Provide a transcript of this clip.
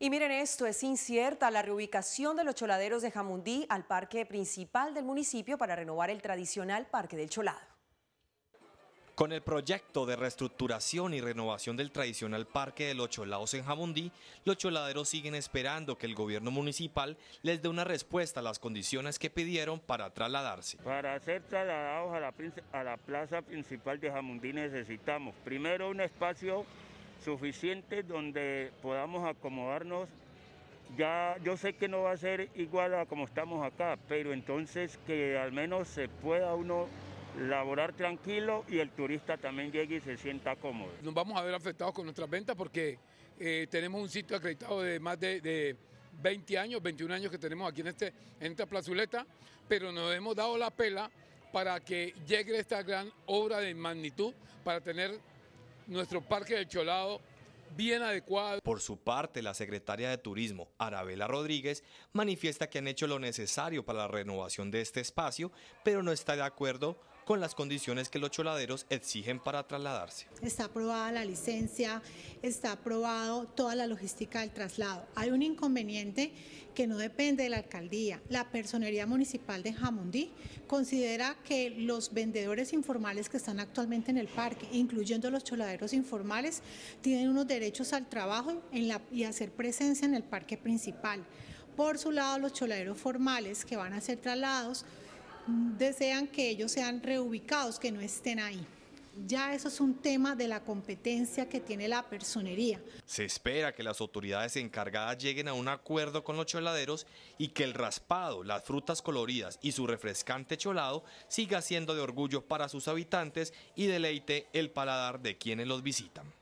Y miren esto, es incierta la reubicación de los choladeros de Jamundí al parque principal del municipio para renovar el tradicional Parque del Cholado. Con el proyecto de reestructuración y renovación del tradicional Parque de los Cholados en Jamundí, los choladeros siguen esperando que el gobierno municipal les dé una respuesta a las condiciones que pidieron para trasladarse. Para ser trasladados a la, a la plaza principal de Jamundí necesitamos primero un espacio ...suficiente donde podamos acomodarnos. Ya yo sé que no va a ser igual a como estamos acá, pero entonces que al menos se pueda uno laborar tranquilo y el turista también llegue y se sienta cómodo. Nos vamos a ver afectados con nuestras ventas porque eh, tenemos un sitio acreditado de más de, 20 años, 21 años que tenemos aquí en, este, en esta plazuleta, pero nos hemos dado la pela para que llegue esta gran obra de magnitud para tener nuestro Parque del Cholado bien adecuado. Por su parte, la secretaria de Turismo, Arabela Rodríguez, manifiesta que han hecho lo necesario para la renovación de este espacio, pero no está de acuerdo con las condiciones que los choladeros exigen para trasladarse. Está aprobada la licencia, está aprobado toda la logística del traslado. Hay un inconveniente que no depende de la alcaldía. La personería municipal de Jamundí considera que los vendedores informales que están actualmente en el parque, incluyendo los choladeros informales, tienen unos derechos al trabajo en la, y hacer presencia en el parque principal. Por su lado, los choladeros formales que van a ser trasladados desean que ellos sean reubicados, que no estén ahí. Ya eso es un tema de la competencia que tiene la personería. Se espera que las autoridades encargadas lleguen a un acuerdo con los choladeros y que el raspado, las frutas coloridas y su refrescante cholado siga siendo de orgullo para sus habitantes y deleite el paladar de quienes los visitan.